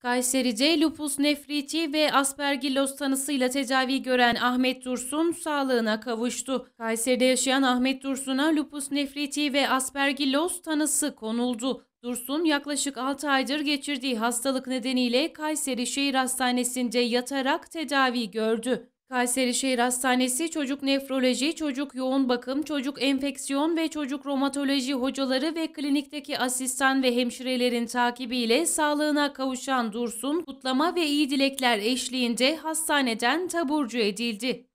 Kayserice lupus nefriti ve Aspergillos tanısıyla tedavi gören Ahmet Dursun sağlığına kavuştu. Kayseri'de yaşayan Ahmet Dursun'a lupus nefriti ve Aspergillos tanısı konuldu. Dursun yaklaşık 6 aydır geçirdiği hastalık nedeniyle Kayseri Şehir Hastanesi'nde yatarak tedavi gördü. Kayseri Şehir Hastanesi çocuk nefroloji, çocuk yoğun bakım, çocuk enfeksiyon ve çocuk romatoloji hocaları ve klinikteki asistan ve hemşirelerin takibiyle sağlığına kavuşan Dursun, kutlama ve iyi dilekler eşliğinde hastaneden taburcu edildi.